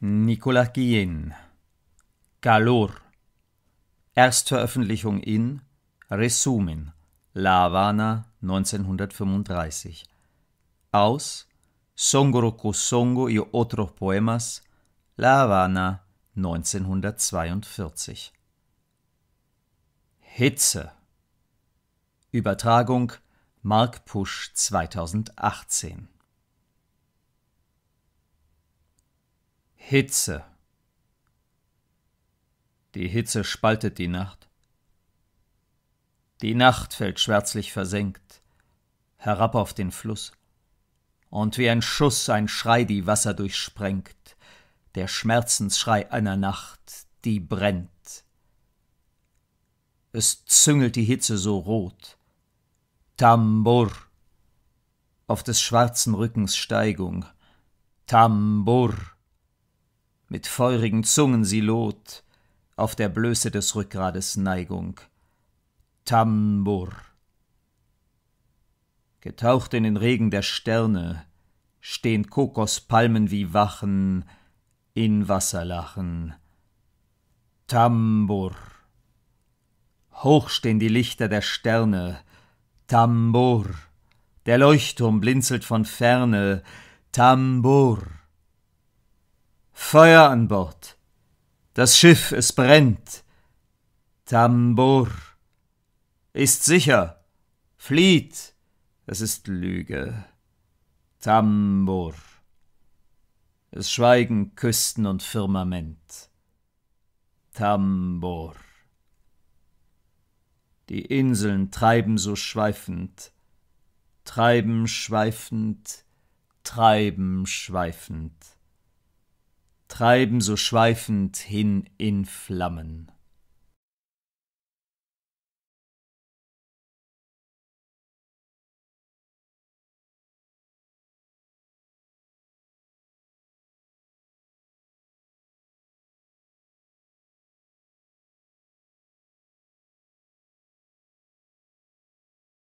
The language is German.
Nicolas Guillen Galore Erstveröffentlichung in Resumen La Habana 1935 aus Songoroko Songo y otros poemas La Habana 1942 Hitze Übertragung Mark Pusch 2018 Hitze. Die Hitze spaltet die Nacht. Die Nacht fällt schwärzlich versenkt, herab auf den Fluss, und wie ein Schuss ein Schrei die Wasser durchsprengt, der Schmerzensschrei einer Nacht, die brennt. Es züngelt die Hitze so rot. Tambur. Auf des schwarzen Rückens Steigung. Tambur mit feurigen Zungen sie lot, auf der Blöße des Rückgrades Neigung. Tambur. Getaucht in den Regen der Sterne, stehen Kokospalmen wie Wachen, in Wasserlachen. Tambur. Hoch stehen die Lichter der Sterne, Tambur. Der Leuchtturm blinzelt von ferne, Tambur. Feuer an Bord. Das Schiff, es brennt. Tambur. Ist sicher. Flieht. Es ist Lüge. Tambur. Es schweigen Küsten und Firmament. Tambur. Die Inseln treiben so schweifend, treiben schweifend, treiben schweifend treiben so schweifend hin in Flammen.